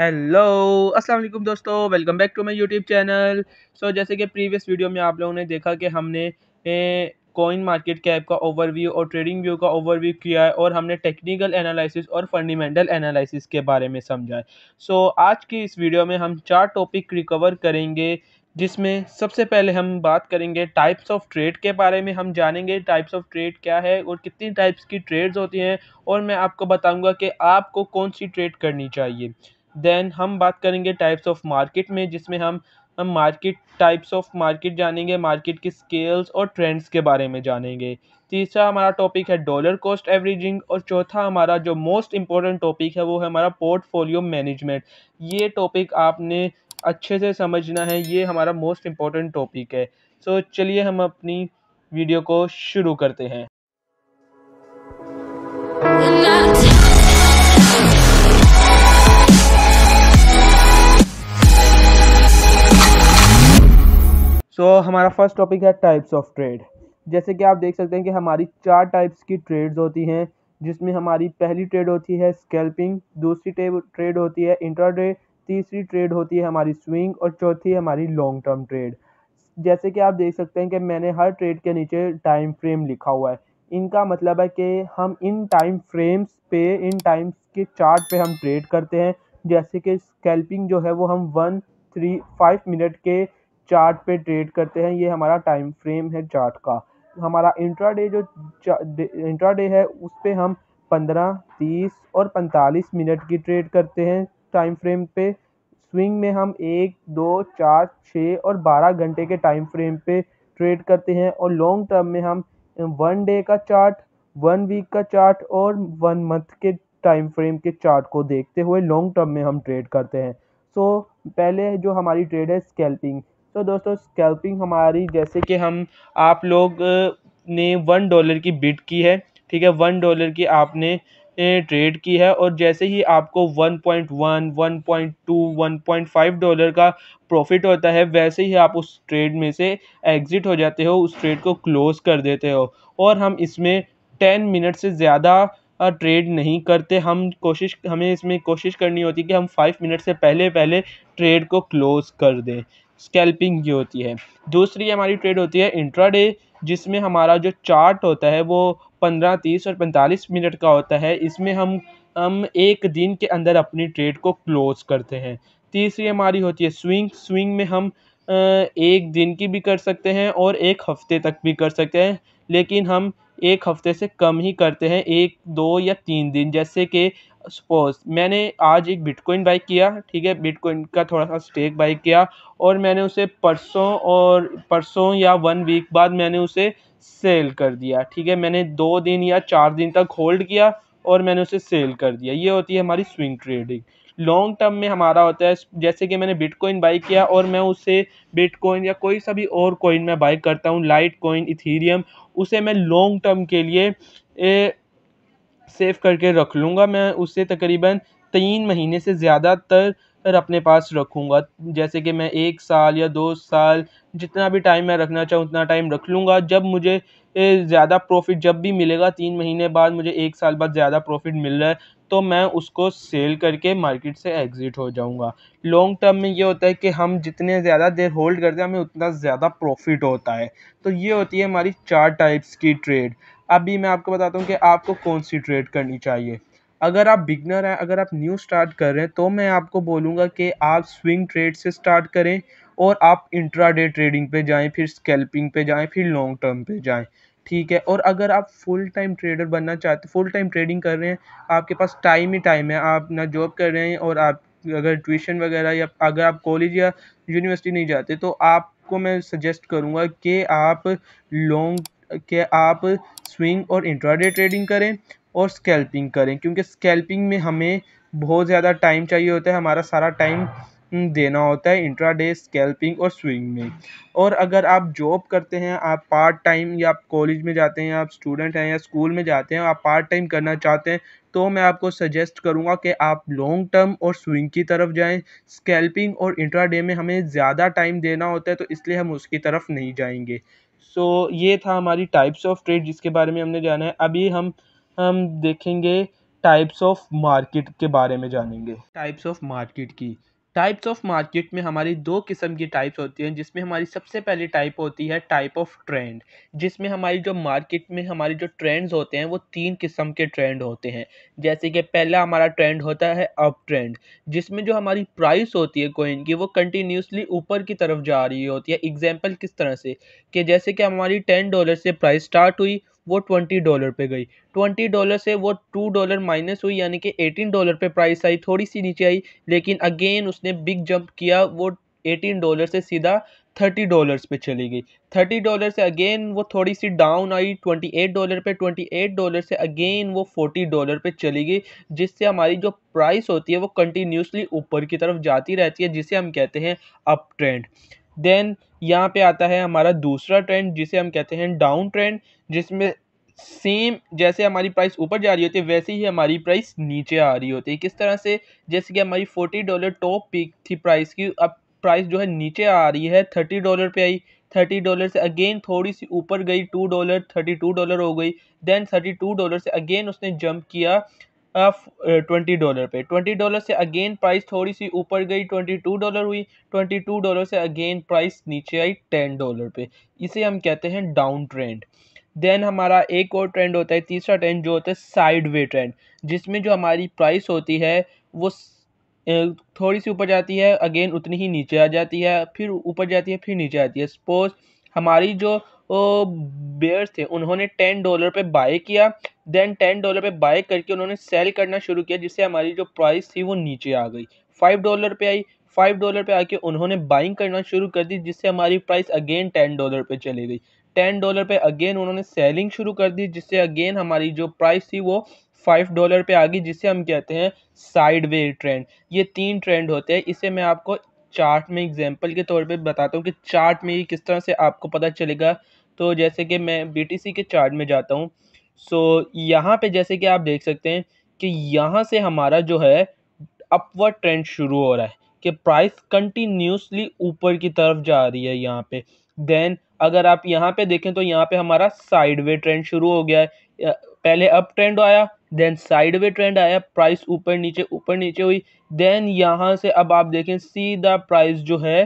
hello अस्सलाम वालेकुम दोस्तों welcome back to my YouTube channel so जैसे कि प्रीवियस वीडियो में आप लोगों ने देखा कि हमने कॉइन मार्केट कैप का ओवरव्यू और ट्रेडिंग व्यू का ओवरव्यू किया है और हमने टेक्निकल एनालिसिस और फंडामेंटल एनालिसिस के बारे में समझा है सो so, आज की इस वीडियो में हम चार टॉपिक रिकवर करेंगे जिसमें सबसे पहले हम बात करेंगे टाइप्स ऑफ ट्रेड के बारे में हम जानेंगे टाइप्स ऑफ ट्रेड क्या है और कितनी टाइप्स की ट्रेड्स होती हैं और मैं आपको बताऊंगा कि आपको कौन सी ट्रेड करनी चाहिए देन हम बात करेंगे टाइप्स ऑफ मार्केट में जिसमें हम हम मार्केट टाइप्स ऑफ मार्केट जानेंगे मार्केट की स्केल्स और ट्रेंड्स के बारे में जानेंगे तीसरा हमारा टॉपिक है डॉलर कॉस्ट एवरेजिंग और चौथा हमारा जो मोस्ट इम्पोर्टेंट टॉपिक है वो है हमारा पोर्टफोलियो मैनेजमेंट ये टॉपिक आपने अच्छे से समझना है ये हमारा मोस्ट इम्पोर्टेंट टॉपिक है सो so, चलिए हम अपनी वीडियो को शुरू करते हैं सो so, हमारा फर्स्ट टॉपिक है टाइप्स ऑफ ट्रेड जैसे कि आप देख सकते हैं कि हमारी चार टाइप्स की ट्रेड्स होती हैं जिसमें हमारी पहली ट्रेड होती है स्कैल्पिंग दूसरी ट्रेड होती है इंटर तीसरी ट्रेड होती है हमारी स्विंग और चौथी हमारी लॉन्ग टर्म ट्रेड जैसे कि आप देख सकते हैं कि मैंने हर ट्रेड के नीचे टाइम फ्रेम लिखा हुआ है इनका मतलब है कि हम इन टाइम फ्रेम्स पे इन टाइम्स के चार्ट पे हम ट्रेड करते हैं जैसे कि स्कैल्पिंग जो है वो हम वन थ्री फाइव मिनट के चार्ट पे ट्रेड करते हैं ये हमारा टाइम फ्रेम है चार्ट का हमारा इंट्राडे जो इंट्राडे है उस पर हम पंद्रह तीस और पैंतालीस मिनट की ट्रेड करते हैं टाइम फ्रेम पे स्विंग में हम एक दो चार छः और बारह घंटे के टाइम फ्रेम पे ट्रेड करते हैं और लॉन्ग टर्म में हम वन डे का चार्ट वन वीक का चार्ट और वन मंथ के टाइम फ्रेम के चार्ट को देखते हुए लॉन्ग टर्म में हम ट्रेड करते हैं सो so, पहले जो हमारी ट्रेड है स्कैल्पिंग तो दोस्तों स्कैल्पिंग हमारी जैसे कि हम आप लोग ने वन डॉलर की बिट की है ठीक है वन डॉलर की आपने ट्रेड की है और जैसे ही आपको 1.1, 1.2, 1.5 डॉलर का प्रॉफिट होता है वैसे ही आप उस ट्रेड में से एग्ज़िट हो जाते हो उस ट्रेड को क्लोज़ कर देते हो और हम इसमें 10 मिनट से ज़्यादा ट्रेड नहीं करते हम कोशिश हमें इसमें कोशिश करनी होती है कि हम फाइव मिनट से पहले पहले ट्रेड को क्लोज़ कर दें स्कैल्पिंग की होती है दूसरी हमारी ट्रेड होती है इंट्राडे जिसमें हमारा जो चार्ट होता है वो पंद्रह तीस और पैंतालीस मिनट का होता है इसमें हम हम एक दिन के अंदर अपनी ट्रेड को क्लोज करते हैं तीसरी हमारी होती है स्विंग स्विंग में हम एक दिन की भी कर सकते हैं और एक हफ्ते तक भी कर सकते हैं लेकिन हम एक हफ्ते से कम ही करते हैं एक दो या तीन दिन जैसे कि सपोज मैंने आज एक बिटकॉइन बाई किया ठीक है बिटकॉइन का थोड़ा सा स्टेक बाई किया और मैंने उसे परसों और परसों या वन वीक बाद मैंने उसे सेल कर दिया ठीक है मैंने दो दिन या चार दिन तक होल्ड किया और मैंने उसे सेल कर दिया ये होती है हमारी स्विंग ट्रेडिंग लॉन्ग टर्म में हमारा होता है जैसे कि मैंने बिटकॉइन बाई किया और मैं उसे बिटकॉइन या कोई सा भी और कॉइन मैं बाई करता हूँ लाइट कॉइन इथीरियम उसे मैं लॉन्ग टर्म के लिए ए, सेव करके रख लूँगा मैं उसे तकरीबन तीन महीने से ज़्यादातर अपने पास रखूँगा जैसे कि मैं एक साल या दो साल जितना भी टाइम मैं रखना चाहूँ उतना टाइम रख लूँगा जब मुझे ज़्यादा प्रॉफिट जब भी मिलेगा तीन महीने बाद मुझे एक साल बाद ज़्यादा प्रॉफिट मिल रहा है तो मैं उसको सेल करके मार्केट से एग्ज़िट हो जाऊँगा लॉन्ग टर्म में ये होता है कि हम जितने ज़्यादा देर होल्ड करते हैं हमें उतना ज़्यादा प्रॉफिट होता है तो ये होती है हमारी चार टाइप्स की ट्रेड अभी मैं आपको बताता हूँ कि आपको कौन सी ट्रेड करनी चाहिए अगर आप बिगनर हैं अगर आप न्यू स्टार्ट कर रहे हैं तो मैं आपको बोलूँगा कि आप स्विंग ट्रेड से स्टार्ट करें और आप डे ट्रेडिंग पे जाएं फिर स्कैल्पिंग पे जाएं फिर लॉन्ग टर्म पे जाएं ठीक है और अगर आप फुल टाइम ट्रेडर बनना चाहते फुल टाइम ट्रेडिंग कर रहे हैं आपके पास टाइम ही टाइम है आप ना जॉब कर रहे हैं और आप अगर ट्यूशन वगैरह या अगर आप कॉलेज या यूनिवर्सिटी नहीं जाते तो आपको मैं सजेस्ट करूँगा कि आप लॉन्ग कि आप स्विंग और इंट्राडे ट्रेडिंग करें और स्कैल्पिंग करें क्योंकि स्कैल्पिंग में हमें बहुत ज़्यादा टाइम चाहिए होता है हमारा सारा टाइम हम्म, देना होता है इंट्राडे स्कैल्पिंग और स्विंग में और अगर आप जॉब करते हैं आप पार्ट टाइम या आप कॉलेज में जाते हैं आप स्टूडेंट हैं या स्कूल में जाते हैं आप पार्ट टाइम करना चाहते हैं तो मैं आपको सजेस्ट करूंगा कि आप लॉन्ग टर्म और स्विंग की तरफ जाएं स्कैल्पिंग और इंट्राडे में हमें ज़्यादा टाइम देना होता है तो इसलिए हम उसकी तरफ नहीं जाएंगे सो so, ये था हमारी टाइप्स ऑफ ट्रेड जिसके बारे में हमने जाना है अभी हम हम देखेंगे टाइप्स ऑफ मार्केट के बारे में जानेंगे टाइप्स ऑफ मार्केट की टाइप्स ऑफ मार्केट में हमारी दो किस्म की टाइप्स होती हैं जिसमें हमारी सबसे पहली टाइप होती है टाइप ऑफ ट्रेंड जिसमें हमारी जो मार्केट में हमारी जो ट्रेंड्स होते हैं वो तीन किस्म के ट्रेंड होते हैं जैसे कि पहला हमारा ट्रेंड होता है अप ट्रेंड जिसमें जो हमारी प्राइस होती है कोइन की वो कंटिन्यूसली ऊपर की तरफ जा रही होती है एग्जाम्पल किस तरह से कि जैसे कि हमारी टेन डॉलर से प्राइस स्टार्ट हुई वो ट्वेंटी डॉलर पे गई ट्वेंटी डॉलर से वो टू डॉलर माइनस हुई यानी कि एटीन डॉलर पे प्राइस आई थोड़ी सी नीचे आई लेकिन अगेन उसने बिग जंप किया वो एटीन डॉलर से सीधा थर्टी डॉलर्स पे चली गई थर्टी डॉलर से अगेन वो थोड़ी सी डाउन आई ट्वेंटी एट डॉलर पे ट्वेंटी एट डॉलर से अगेन वो फोर्टी डॉलर पे चली गई जिससे हमारी जो प्राइस होती है वो कंटिन्यूसली ऊपर की तरफ जाती रहती है जिसे हम कहते हैं अप ट्रेंड देन यहाँ पे आता है हमारा दूसरा ट्रेंड जिसे हम कहते हैं डाउन ट्रेंड जिसमें सेम जैसे हमारी प्राइस ऊपर जा रही होती है वैसे ही हमारी प्राइस नीचे आ रही होती है किस तरह से जैसे कि हमारी फोर्टी डॉलर टॉप पीक थी प्राइस की अब प्राइस जो है नीचे आ रही है थर्टी डॉलर पे आई थर्टी डॉलर से अगेन थोड़ी सी ऊपर गई two dollar thirty two dollar हो गई देन थर्टी टू डॉलर से अगेन उसने जंप किया ट्वेंटी डॉलर uh, पे ट्वेंटी डॉलर से अगेन प्राइस थोड़ी सी ऊपर गई ट्वेंटी टू डॉलर हुई ट्वेंटी टू डॉलर से अगेन प्राइस नीचे आई टेन डॉलर पे इसे हम कहते हैं डाउन ट्रेंड देन हमारा एक और ट्रेंड होता है तीसरा ट्रेंड जो होता है साइड वे ट्रेंड जिसमें जो हमारी प्राइस होती है वो थोड़ी सी ऊपर जाती है अगेन उतनी ही नीचे आ जाती है फिर ऊपर जाती है फिर नीचे आती है सपोज हमारी जो बेयर्स थे उन्होंने टेन डॉलर पे बाय किया देन टेन डॉलर पे बाय करके उन्होंने सेल करना शुरू किया जिससे हमारी जो प्राइस थी वो नीचे आ गई फाइव डॉलर पे आई फाइव डॉलर पे आके उन्होंने बाइंग करना शुरू कर दी जिससे हमारी प्राइस अगेन टेन डॉलर पे चली गई टेन डॉलर पे अगेन उन्होंने सेलिंग शुरू कर दी जिससे अगेन हमारी जो प्राइस थी वो फाइव डॉलर पे आ गई जिसे हम कहते हैं साइड वे ट्रेंड ये तीन ट्रेंड होते हैं इसे मैं आपको चार्ट में एग्जाम्पल के तौर पे बताता हूँ कि चार्ट में ये किस तरह से आपको पता चलेगा तो जैसे कि मैं बी के चार्ट में जाता हूँ सो यहाँ पे जैसे कि आप देख सकते हैं कि यहाँ से हमारा जो है अपवर्ड ट्रेंड शुरू हो रहा है कि प्राइस कंटिन्यूसली ऊपर की तरफ जा रही है यहाँ पे देन अगर आप यहाँ पे देखें तो यहाँ पे हमारा साइडवे ट्रेंड शुरू हो गया है पहले अप ट्रेंड आया देन साइडवे ट्रेंड आया प्राइस ऊपर नीचे ऊपर नीचे हुई देन यहाँ से अब आप देखें सीधा प्राइस जो है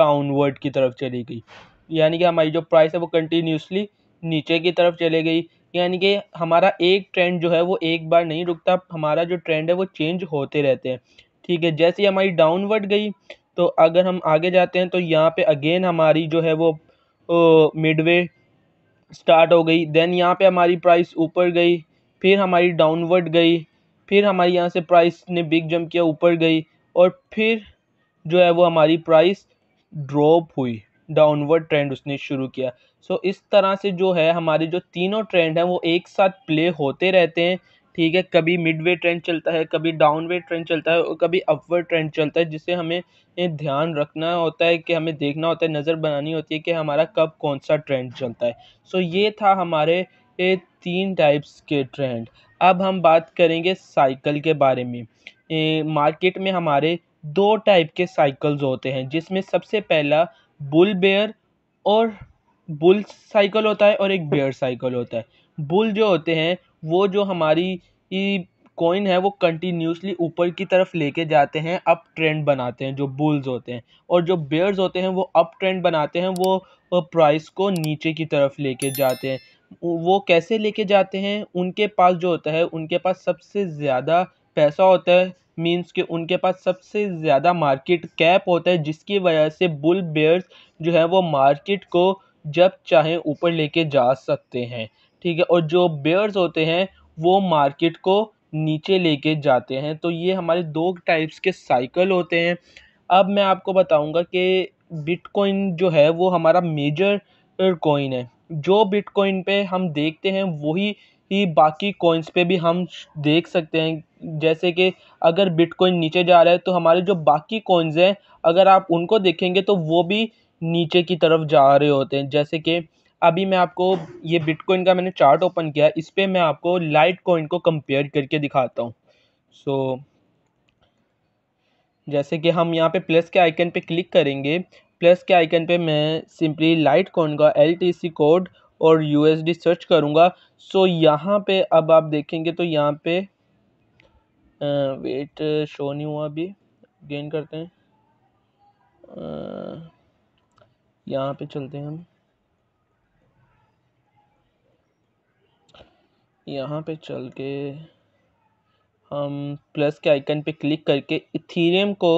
डाउनवर्ड की तरफ चली गई यानी कि हमारी जो प्राइस है वो कंटिन्यूसली नीचे की तरफ चले गई यानी कि हमारा एक ट्रेंड जो है वो एक बार नहीं रुकता हमारा जो ट्रेंड है वो चेंज होते रहते हैं ठीक है जैसे ही हमारी डाउनवर्ड गई तो अगर हम आगे जाते हैं तो यहाँ पे अगेन हमारी जो है वो मिडवे स्टार्ट हो गई देन यहाँ पे हमारी प्राइस ऊपर गई फिर हमारी डाउनवर्ड गई फिर हमारी यहाँ से प्राइस ने बिग जंप किया ऊपर गई और फिर जो है वो हमारी प्राइस ड्रॉप हुई डाउनवर्ड ट्रेंड उसने शुरू किया सो so, इस तरह से जो है हमारे जो तीनों ट्रेंड हैं वो एक साथ प्ले होते रहते हैं ठीक है कभी मिड वे ट्रेंड चलता है कभी डाउन वे ट्रेंड चलता है और कभी अपवर्ड ट्रेंड चलता है जिससे हमें ध्यान रखना होता है कि हमें देखना होता है नज़र बनानी होती है कि हमारा कब कौन सा ट्रेंड चलता है सो so, ये था हमारे ये तीन टाइप्स के ट्रेंड अब हम बात करेंगे साइकिल के बारे में मार्केट में हमारे दो टाइप के साइकिल्स होते हैं जिसमें सबसे पहला बुल बेयर और बुल साइकिल होता है और एक बेयर साइकिल होता है बुल जो होते हैं वो जो हमारी कॉइन है वो कंटिन्यूसली ऊपर की तरफ लेके जाते हैं अप ट्रेंड बनाते हैं जो बुल्स होते हैं और जो बेयर्स होते हैं वो अप ट्रेंड बनाते हैं वो प्राइस को नीचे की तरफ लेके जाते हैं वो कैसे लेके जाते हैं उनके पास जो होता है उनके पास सबसे ज़्यादा पैसा होता है मीन्स कि उनके पास सबसे ज़्यादा मार्केट कैप होता है जिसकी वजह से बुल बेयर्स जो है वो मार्केट को जब चाहे ऊपर लेके जा सकते हैं ठीक है और जो बेयर्स होते हैं वो मार्केट को नीचे लेके जाते हैं तो ये हमारे दो टाइप्स के साइकिल होते हैं अब मैं आपको बताऊँगा कि बिटकॉइन जो है वो हमारा मेजर कॉइन है जो बिटकॉइन पे हम देखते हैं वही ही बाकी कॉइन्स पे भी हम देख सकते हैं जैसे कि अगर बिटकॉइन नीचे जा रहा है तो हमारे जो बाकी कॉइन्स हैं अगर आप उनको देखेंगे तो वो भी नीचे की तरफ जा रहे होते हैं जैसे कि अभी मैं आपको ये बिटकॉइन का मैंने चार्ट ओपन किया है इस पर मैं आपको लाइट कॉइन को कंपेयर करके दिखाता हूँ सो so, जैसे कि हम यहाँ पे प्लस के आइकन पे क्लिक करेंगे प्लस के आइकन पे मैं सिंपली लाइट कॉइन का एल कोड और यू सर्च करूँगा सो यहाँ पे अब आप देखेंगे तो यहाँ पे वेट शो नहीं हुआ अभी गेन करते हैं यहाँ पे चलते हैं हम यहाँ पे चल के हम प्लस के आइकन पे क्लिक करके इथीरियम को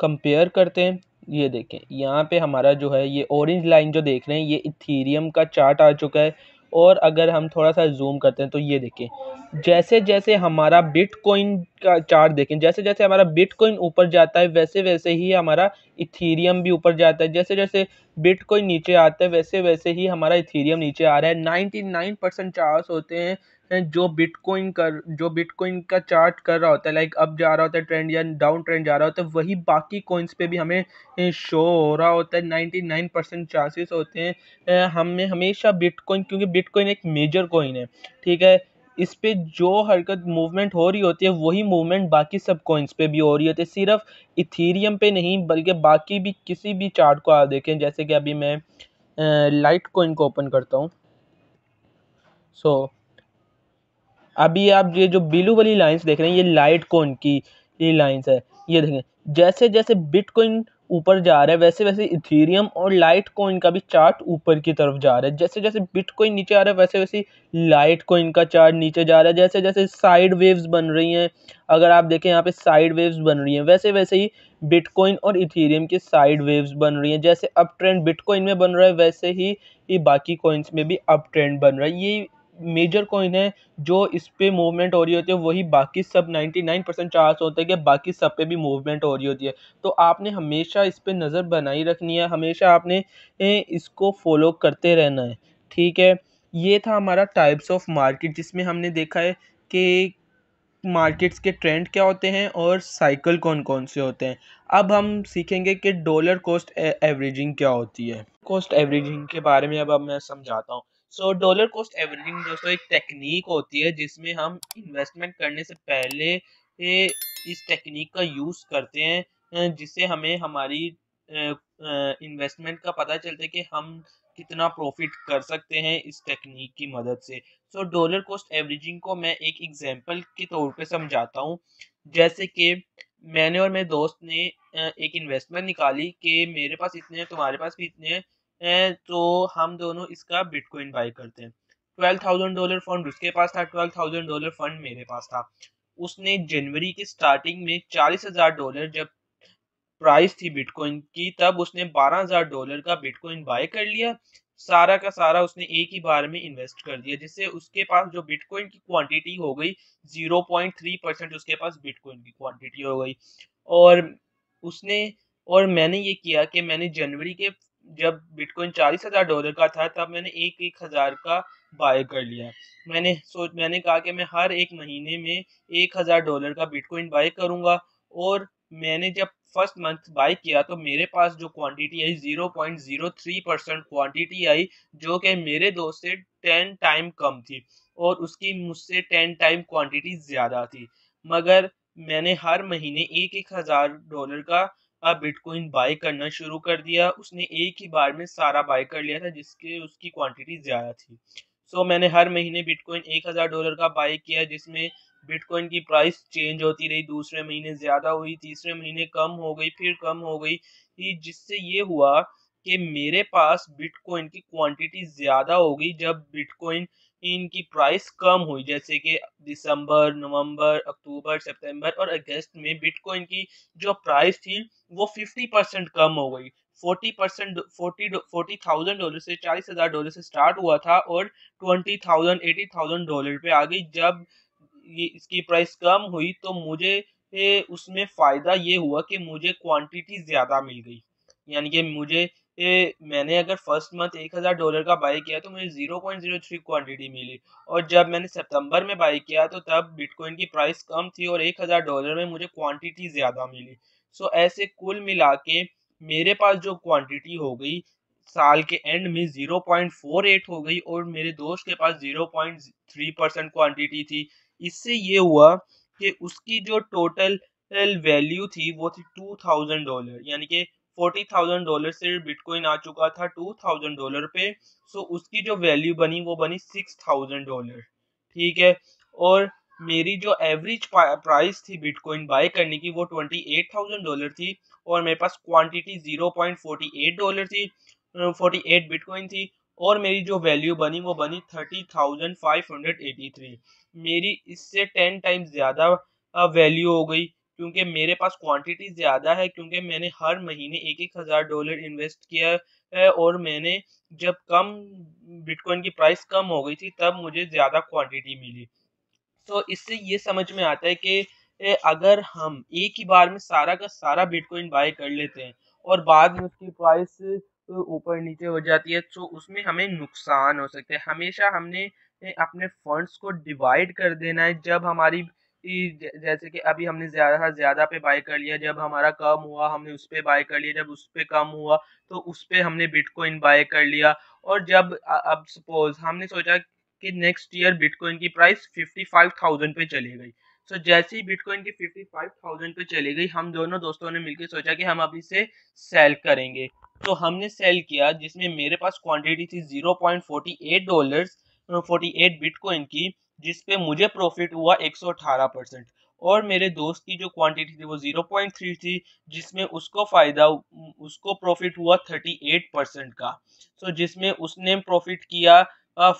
कंपेयर करते हैं ये देखें यहाँ पे हमारा जो है ये ऑरेंज लाइन जो देख रहे हैं ये इथीरियम का चार्ट आ चुका है और अगर हम थोड़ा सा ज़ूम करते हैं तो ये देखें जैसे जैसे हमारा बिटकॉइन का चार्ट देखें जैसे जैसे हमारा बिटकॉइन ऊपर जाता है वैसे वैसे ही हमारा इथीरियम भी ऊपर जाता है जैसे जैसे बिटकॉइन नीचे आता है वैसे वैसे ही हमारा इथीरियम नीचे आ रहा है नाइन्टी नाइन परसेंट चार्ज होते हैं जो बिटकॉइन कर जो बिटकॉइन का चार्ट कर रहा होता है लाइक अप जा रहा होता है ट्रेंड या डाउन ट्रेंड जा रहा होता है वही बाकी कॉइन्स पे भी हमें शो हो रहा होता है नाइन्टी नाइन परसेंट चांसेस होते हैं हमें हमेशा बिटकॉइन क्योंकि बिटकॉइन एक मेजर कॉइन है ठीक है इस पर जो हरकत मूवमेंट हो रही होती है वही मूवमेंट बाकी सब कॉइन्स पे भी हो रही होती है सिर्फ इथीरियम पे नहीं बल्कि बाकी भी किसी भी चार्ट को आप देखें जैसे कि अभी मैं लाइट कॉइन को ओपन करता हूँ सो so, अभी आप ये जो ब्लू वाली लाइंस देख रहे हैं ये लाइट कॉइन की ये लाइंस है ये देखें जैसे जैसे बिटकॉइन ऊपर जा रहा है वैसे वैसे इथेरियम और लाइट कॉइन का भी चार्ट ऊपर की तरफ जा रहा है जैसे जैसे बिटकॉइन नीचे आ रहा है वैसे वैसे लाइट कोइन का चार्ट नीचे जा रहा है जैसे जैसे साइड वेव्स बन रही हैं अगर आप देखें यहाँ पे साइड वेव्स बन रही हैं वैसे वैसे ही बिटकॉइन और इथेरियम की साइड वेव्स बन रही हैं जैसे अप ट्रेंड बिटकॉइन में बन रहा है वैसे ही बाकी कॉइन्स में भी अप ट्रेंड बन रहा है ये मेजर कॉइन है जो इस पर मूवमेंट हो रही होती है वही बाकी सब 99 परसेंट चार्ज होता है कि बाकी सब पे भी मूवमेंट हो रही होती है तो आपने हमेशा इस पर नज़र बनाई रखनी है हमेशा आपने इसको फॉलो करते रहना है ठीक है ये था हमारा टाइप्स ऑफ मार्केट जिसमें हमने देखा है कि मार्केट्स के ट्रेंड क्या होते हैं और साइकिल कौन कौन से होते हैं अब हम सीखेंगे कि डॉलर कॉस्ट एवरेजिंग क्या होती है कॉस्ट एवरेजिंग के बारे में अब अब मैं समझाता हूँ सो डॉलर कॉस्ट एवरेजिंग दोस्तों एक टेक्निक होती है जिसमें हम इन्वेस्टमेंट करने से पहले इस टेक्निक का यूज़ करते हैं जिससे हमें हमारी इन्वेस्टमेंट का पता चलता है कि हम कितना प्रॉफिट कर सकते हैं इस टेक्निक की मदद से सो डॉलर कॉस्ट एवरेजिंग को मैं एक एग्जांपल के तौर पे समझाता हूँ जैसे कि मैंने और मेरे दोस्त ने एक इन्वेस्टमेंट निकाली कि मेरे पास इतने हैं तुम्हारे पास भी इतने हैं तो हम दोनों इसका बिटकॉइन बाई करते हैं ट्वेल्व थाउजेंड डॉलर फंड उसके पास था ट्वेल्व थाउजेंड डॉलर फंड मेरे पास था उसने जनवरी की स्टार्टिंग में चालीस हजार डॉलर जब प्राइस थी बिटकॉइन की तब उसने बारह हजार डॉलर का बिटकॉइन बाय कर लिया सारा का सारा उसने एक ही बार में इन्वेस्ट कर दिया जिससे उसके पास जो बिटकॉइन की क्वांटिटी हो गई जीरो पॉइंट थ्री परसेंट उसके पास बिटकॉइन की क्वांटिटी हो गई और उसने और मैंने ये किया कि मैंने जनवरी के जब बिटकॉइन चालीस हज़ार डॉलर का था तब मैंने एक एक हज़ार का बाय कर लिया मैंने सोच मैंने कहा कि मैं हर एक महीने में एक हज़ार डॉलर का बिटकॉइन बाय करूंगा और मैंने जब फर्स्ट मंथ बाय किया तो मेरे पास जो क्वांटिटी आई zero zero point three percent quantity आई जो कि मेरे दोस्त से टेन टाइम कम थी और उसकी मुझसे टेन टाइम क्वांटिटी ज़्यादा थी मगर मैंने हर महीने एक एक हज़ार डॉलर का अब बिटकॉइन बाय करना शुरू कर दिया उसने एक ही बार में सारा बाय कर लिया था जिसके उसकी क्वांटिटी ज़्यादा थी सो so, मैंने हर महीने बिटकॉइन एक हज़ार डॉलर का बाय किया जिसमें बिटकॉइन की प्राइस चेंज होती रही दूसरे महीने ज़्यादा हुई तीसरे महीने कम हो गई फिर कम हो गई जिससे ये हुआ कि मेरे पास बिटकॉइन की क्वांटिटी ज़्यादा हो गई जब बिटकॉइन इनकी प्राइस कम हुई जैसे कि दिसंबर नवंबर अक्टूबर सितंबर और अगस्त में बिटकॉइन की जो प्राइस थी वो 50 परसेंट कम हो गई 40 percent forty forty thousand dollar से चालीस हज़ार डॉलर से स्टार्ट हुआ था और twenty thousand eighty thousand dollar पे आ गई जब ये इसकी प्राइस कम हुई तो मुझे उसमें फ़ायदा ये हुआ कि मुझे क्वांटिटी ज़्यादा मिल गई यानी कि मुझे ए, मैंने अगर फर्स्ट मंथ एक हज़ार डॉलर का बाई किया तो मुझे zero point zero three quantity मिली और जब मैंने सितंबर में बाई किया तो तब बिटकॉइन की प्राइस कम थी और एक हज़ार डॉलर में मुझे क्वांटिटी ज़्यादा मिली सो so, ऐसे कुल मिला के मेरे पास जो क्वांटिटी हो गई साल के एंड में ज़ीरो पॉइंट फोर एट हो गई और मेरे दोस्त के पास zero point three percent quantity थी इससे ये हुआ कि उसकी जो टोटल वैल्यू थी वो थी टू थाउजेंड डॉलर यानी कि फोर्टी थाउजेंड डॉलर से बिटकॉइन आ चुका था टू थाउजेंड डॉलर पे सो उसकी जो वैल्यू बनी वो बनी सिक्स थाउजेंड डॉलर ठीक है और मेरी जो एवरेज प्राइस थी बिटकॉइन बाय करने की वो ट्वेंटी एट थाउजेंड डॉलर थी और मेरे पास quantity zero point forty eight dollar थी फोर्टी एट बिटकॉइन थी और मेरी जो वैल्यू बनी वो बनी thirty thousand five hundred eighty three मेरी इससे टेन टाइम ज़्यादा वैल्यू हो गई क्योंकि मेरे पास क्वांटिटी ज़्यादा है क्योंकि मैंने हर महीने एक एक हज़ार डॉलर इन्वेस्ट किया है और मैंने जब कम बिटकॉइन की प्राइस कम हो गई थी तब मुझे ज़्यादा क्वांटिटी मिली तो इससे ये समझ में आता है कि अगर हम एक ही बार में सारा का सारा बिटकॉइन बाय कर लेते हैं और बाद में उसकी प्राइस ऊपर नीचे हो जाती है तो उसमें हमें नुकसान हो सकता है हमेशा हमने अपने फंड्स को डिवाइड कर देना है जब हमारी जैसे कि अभी हमने ज़्यादा से ज़्यादा पे बाय कर लिया जब हमारा कम हुआ हमने उस पर बाय कर लिया जब उस पर कम हुआ तो उस पर हमने बिटकॉइन बाय कर लिया और जब अब सपोज हमने सोचा कि नेक्स्ट ईयर बिटकॉइन की प्राइस फिफ्टी फाइव थाउजेंड पे चली गई सो so, जैसे ही बिटकॉइन की फिफ्टी फाइव थाउजेंड पे चली गई हम दोनों दोस्तों ने मिलकर सोचा कि हम अभी से सेल करेंगे तो हमने सेल किया जिसमें मेरे पास क्वांटिटी थी zero point forty eight dollar forty eight Bitcoin की जिसपे मुझे प्रॉफिट हुआ 118 परसेंट और मेरे दोस्त की जो क्वांटिटी थी वो 0.3 थी जिसमें उसको फायदा उसको प्रॉफिट हुआ 38 परसेंट का सो so, जिसमें उसने प्रॉफिट किया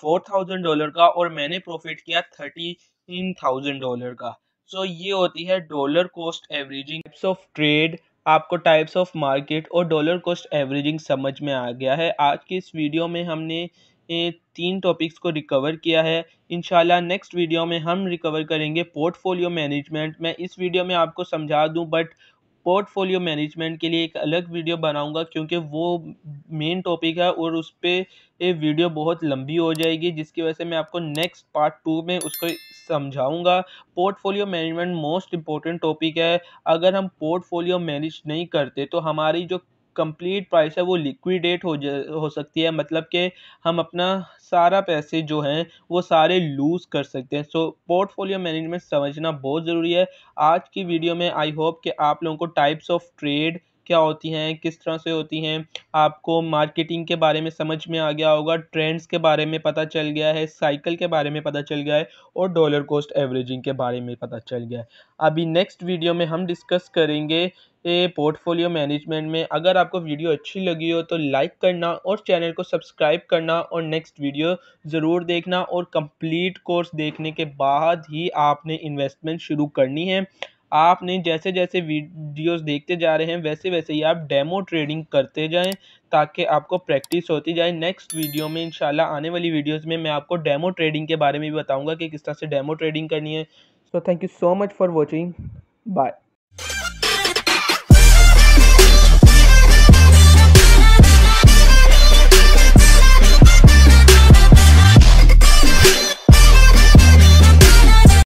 फोर थाउजेंड डॉलर का और मैंने प्रॉफिट किया थर्टीन थाउजेंड डॉलर का सो so, ये होती है dollar cost averaging types of trade आपको टाइप्स ऑफ मार्केट और डॉलर कॉस्ट एवरेजिंग समझ में आ गया है आज के इस वीडियो में हमने तीन टॉपिक्स को रिकवर किया है इन नेक्स्ट वीडियो में हम रिकवर करेंगे पोर्टफोलियो मैनेजमेंट मैं इस वीडियो में आपको समझा दूँ बट पोर्टफोलियो मैनेजमेंट के लिए एक अलग वीडियो बनाऊंगा क्योंकि वो मेन टॉपिक है और उस पर वीडियो बहुत लंबी हो जाएगी जिसकी वजह से मैं आपको नेक्स्ट पार्ट टू में उसको समझाऊंगा portfolio management most important topic है अगर हम पोर्टफोलियो मैनेज नहीं करते तो हमारी जो कंप्लीट प्राइस है वो लिक्विडेट हो हो सकती है मतलब कि हम अपना सारा पैसे जो हैं वो सारे लूज़ कर सकते हैं सो पोर्टफोलियो मैनेजमेंट समझना बहुत ज़रूरी है आज की वीडियो में आई होप कि आप लोगों को टाइप्स ऑफ ट्रेड क्या होती हैं किस तरह से होती हैं आपको मार्केटिंग के बारे में समझ में आ गया होगा ट्रेंड्स के बारे में पता चल गया है साइकिल के बारे में पता चल गया है और डॉलर कॉस्ट एवरेजिंग के बारे में पता चल गया है अभी नेक्स्ट वीडियो में हम डिस्कस करेंगे पोर्टफोलियो मैनेजमेंट में अगर आपको वीडियो अच्छी लगी हो तो लाइक करना और चैनल को सब्सक्राइब करना और नेक्स्ट वीडियो ज़रूर देखना और कंप्लीट कोर्स देखने के बाद ही आपने इन्वेस्टमेंट शुरू करनी है आपने जैसे जैसे वीडियोस देखते जा रहे हैं वैसे वैसे ही आप डेमो ट्रेडिंग करते जाएं ताकि आपको प्रैक्टिस होती जाए नेक्स्ट वीडियो में इंशाल्लाह आने वाली वीडियोस में मैं आपको डेमो ट्रेडिंग के बारे में भी बताऊंगा कि किस तरह से डेमो ट्रेडिंग करनी है so thank you so much for watching bye